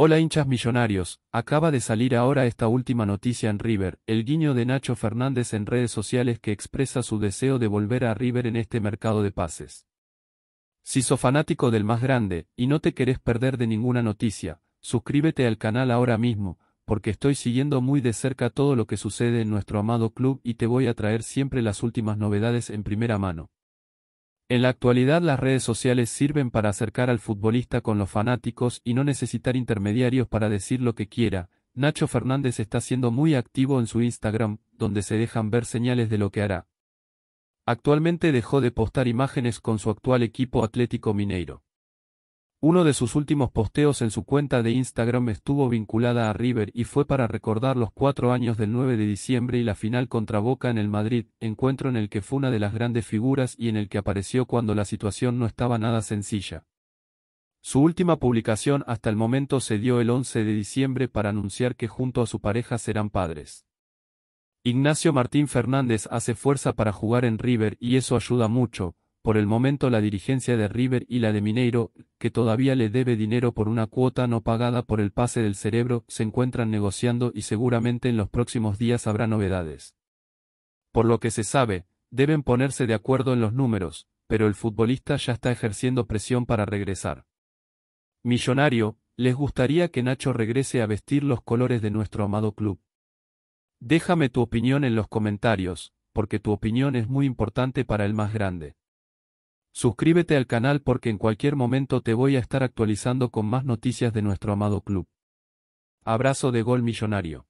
Hola hinchas millonarios, acaba de salir ahora esta última noticia en River, el guiño de Nacho Fernández en redes sociales que expresa su deseo de volver a River en este mercado de pases. Si sos fanático del más grande, y no te querés perder de ninguna noticia, suscríbete al canal ahora mismo, porque estoy siguiendo muy de cerca todo lo que sucede en nuestro amado club y te voy a traer siempre las últimas novedades en primera mano. En la actualidad las redes sociales sirven para acercar al futbolista con los fanáticos y no necesitar intermediarios para decir lo que quiera. Nacho Fernández está siendo muy activo en su Instagram, donde se dejan ver señales de lo que hará. Actualmente dejó de postar imágenes con su actual equipo Atlético Mineiro. Uno de sus últimos posteos en su cuenta de Instagram estuvo vinculada a River y fue para recordar los cuatro años del 9 de diciembre y la final contra Boca en el Madrid, encuentro en el que fue una de las grandes figuras y en el que apareció cuando la situación no estaba nada sencilla. Su última publicación hasta el momento se dio el 11 de diciembre para anunciar que junto a su pareja serán padres. Ignacio Martín Fernández hace fuerza para jugar en River y eso ayuda mucho, por el momento la dirigencia de River y la de Mineiro, que todavía le debe dinero por una cuota no pagada por el pase del cerebro, se encuentran negociando y seguramente en los próximos días habrá novedades. Por lo que se sabe, deben ponerse de acuerdo en los números, pero el futbolista ya está ejerciendo presión para regresar. Millonario, les gustaría que Nacho regrese a vestir los colores de nuestro amado club. Déjame tu opinión en los comentarios, porque tu opinión es muy importante para el más grande. Suscríbete al canal porque en cualquier momento te voy a estar actualizando con más noticias de nuestro amado club. Abrazo de gol millonario.